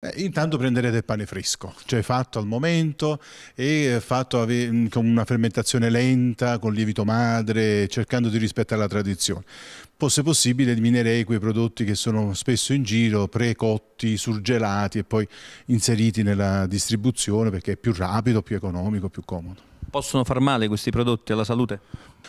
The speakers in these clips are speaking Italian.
Eh, intanto prenderete il pane fresco, cioè fatto al momento e fatto mm, con una fermentazione lenta, con lievito madre, cercando di rispettare la tradizione. Se possibile eliminerei quei prodotti che sono spesso in giro, precotti, surgelati e poi inseriti nella distribuzione perché è più rapido, più economico, più comodo. Possono far male questi prodotti alla salute?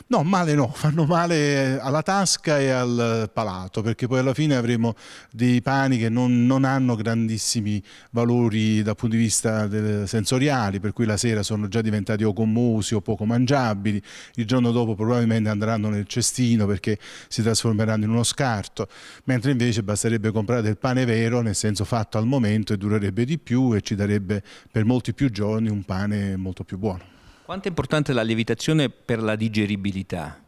No, male no, fanno male alla tasca e al palato, perché poi alla fine avremo dei pani che non, non hanno grandissimi valori dal punto di vista sensoriali, per cui la sera sono già diventati o gommosi o poco mangiabili, il giorno dopo probabilmente andranno nel cestino perché si trasformeranno in uno scarto, mentre invece basterebbe comprare del pane vero, nel senso fatto al momento, e durerebbe di più e ci darebbe per molti più giorni un pane molto più buono. Quanto è importante la lievitazione per la digeribilità?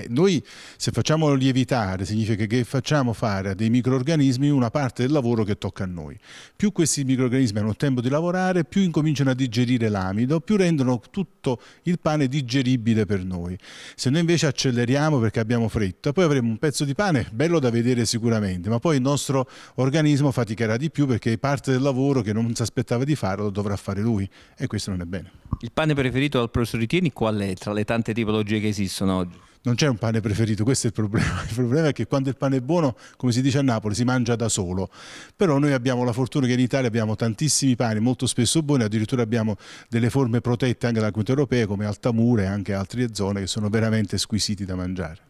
Eh, noi se facciamo lievitare significa che facciamo fare a dei microorganismi una parte del lavoro che tocca a noi. Più questi microorganismi hanno tempo di lavorare, più incominciano a digerire l'amido, più rendono tutto il pane digeribile per noi. Se noi invece acceleriamo perché abbiamo fretta, poi avremo un pezzo di pane bello da vedere sicuramente, ma poi il nostro organismo faticherà di più perché parte del lavoro che non si aspettava di fare lo dovrà fare lui e questo non è bene. Il pane preferito dal professor Ritieni qual è tra le tante tipologie che esistono oggi? non c'è un pane preferito, questo è il problema. Il problema è che quando il pane è buono, come si dice a Napoli, si mangia da solo. Però noi abbiamo la fortuna che in Italia abbiamo tantissimi pani, molto spesso buoni, addirittura abbiamo delle forme protette anche dalla Comunità Europea, come Altamura e anche altre zone che sono veramente squisiti da mangiare.